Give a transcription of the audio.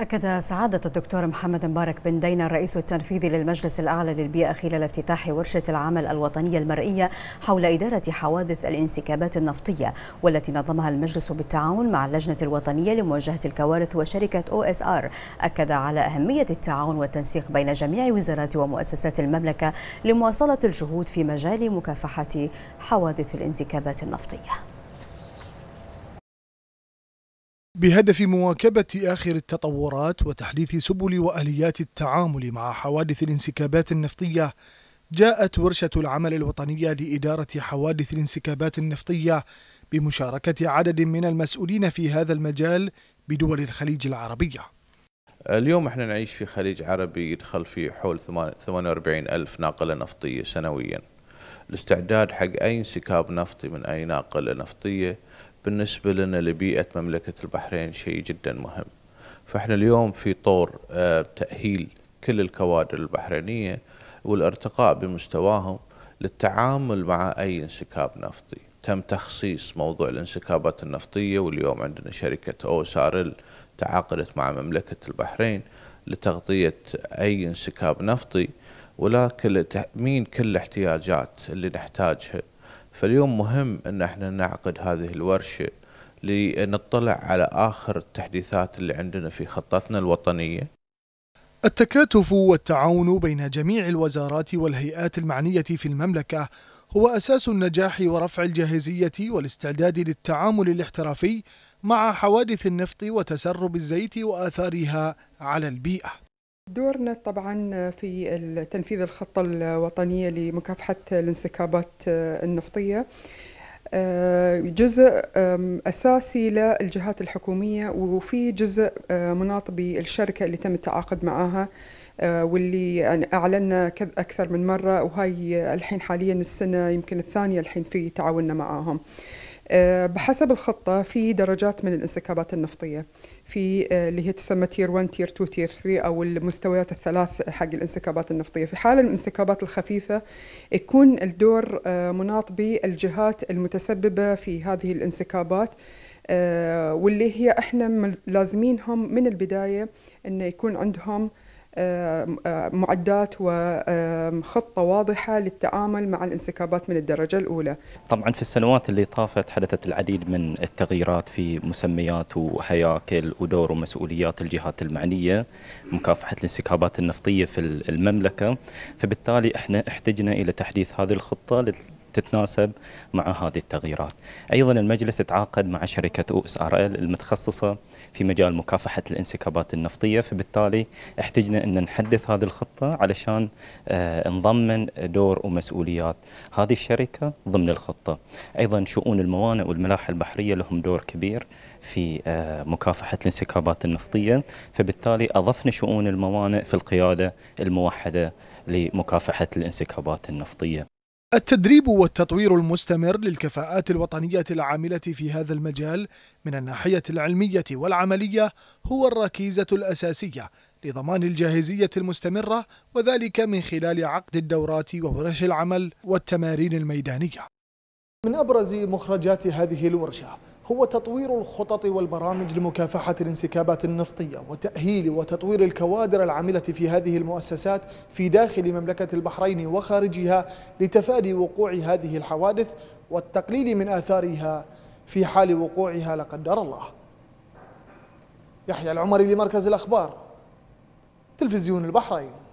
أكد سعادة الدكتور محمد مبارك بن دينا الرئيس التنفيذي للمجلس الأعلى للبيئة خلال افتتاح ورشة العمل الوطنية المرئية حول إدارة حوادث الانسكابات النفطية والتي نظمها المجلس بالتعاون مع اللجنة الوطنية لمواجهة الكوارث وشركة أو اس آر أكد على أهمية التعاون والتنسيق بين جميع وزارات ومؤسسات المملكة لمواصلة الجهود في مجال مكافحة حوادث الانسكابات النفطية بهدف مواكبة آخر التطورات وتحديث سبل وأليات التعامل مع حوادث الانسكابات النفطية جاءت ورشة العمل الوطنية لإدارة حوادث الانسكابات النفطية بمشاركة عدد من المسؤولين في هذا المجال بدول الخليج العربية اليوم احنا نعيش في خليج عربي يدخل فيه حول 48 ألف ناقلة نفطية سنوياً الاستعداد حق اي انسكاب نفطي من اي ناقله نفطيه بالنسبة لنا لبيئة مملكة البحرين شيء جدا مهم فإحنا اليوم في طور آه، تأهيل كل الكوادر البحرينية والارتقاء بمستواهم للتعامل مع أي انسكاب نفطي تم تخصيص موضوع الانسكابات النفطية واليوم عندنا شركة أوسارل تعاقدت مع مملكة البحرين لتغطية أي انسكاب نفطي ولكن لتأمين كل الاحتياجات اللي نحتاجها فاليوم مهم ان احنا نعقد هذه الورشه لنطلع على اخر التحديثات اللي عندنا في خطتنا الوطنيه التكاتف والتعاون بين جميع الوزارات والهيئات المعنيه في المملكه هو اساس النجاح ورفع الجاهزيه والاستعداد للتعامل الاحترافي مع حوادث النفط وتسرب الزيت واثارها على البيئه دورنا طبعا في تنفيذ الخطة الوطنية لمكافحة الانسكابات النفطية جزء أساسي للجهات الحكومية وفي جزء مناط بالشركة اللي تم التعاقد معها واللي أعلنا أكثر من مرة وهي الحين حاليا السنة يمكن الثانية الحين في تعاوننا معاهم آه، بحسب الخطة في درجات من الانسكابات النفطية في آه، اللي هي تسمى تير 1 تير 2 تير 3 او المستويات الثلاث حق الانسكابات النفطيه في حال الانسكابات الخفيفه يكون الدور آه، مناط بالجهات المتسببه في هذه الانسكابات واللي هي احنا لازمينهم من البدايه انه يكون عندهم معدات وخطه واضحه للتعامل مع الانسكابات من الدرجه الاولى. طبعا في السنوات اللي طافت حدثت العديد من التغييرات في مسميات وهياكل ودور ومسؤوليات الجهات المعنيه مكافحه الانسكابات النفطيه في المملكه، فبالتالي احنا احتجنا الى تحديث هذه الخطه تتناسب مع هذه التغييرات أيضا المجلس تعاقد مع شركة او اس ار ال المتخصصة في مجال مكافحة الانسكابات النفطية فبالتالي احتجنا أن نحدث هذه الخطة علشان آه، نضمن دور ومسؤوليات هذه الشركة ضمن الخطة أيضا شؤون الموانئ والملاحة البحرية لهم دور كبير في آه، مكافحة الانسكابات النفطية فبالتالي أضفنا شؤون الموانئ في القيادة الموحدة لمكافحة الانسكابات النفطية التدريب والتطوير المستمر للكفاءات الوطنية العاملة في هذا المجال من الناحية العلمية والعملية هو الركيزة الأساسية لضمان الجاهزية المستمرة وذلك من خلال عقد الدورات وورش العمل والتمارين الميدانية. من أبرز مخرجات هذه الورشة هو تطوير الخطط والبرامج لمكافحة الانسكابات النفطية وتأهيل وتطوير الكوادر العاملة في هذه المؤسسات في داخل مملكة البحرين وخارجها لتفادي وقوع هذه الحوادث والتقليل من آثارها في حال وقوعها لقدر الله يحيى العمري لمركز الأخبار تلفزيون البحرين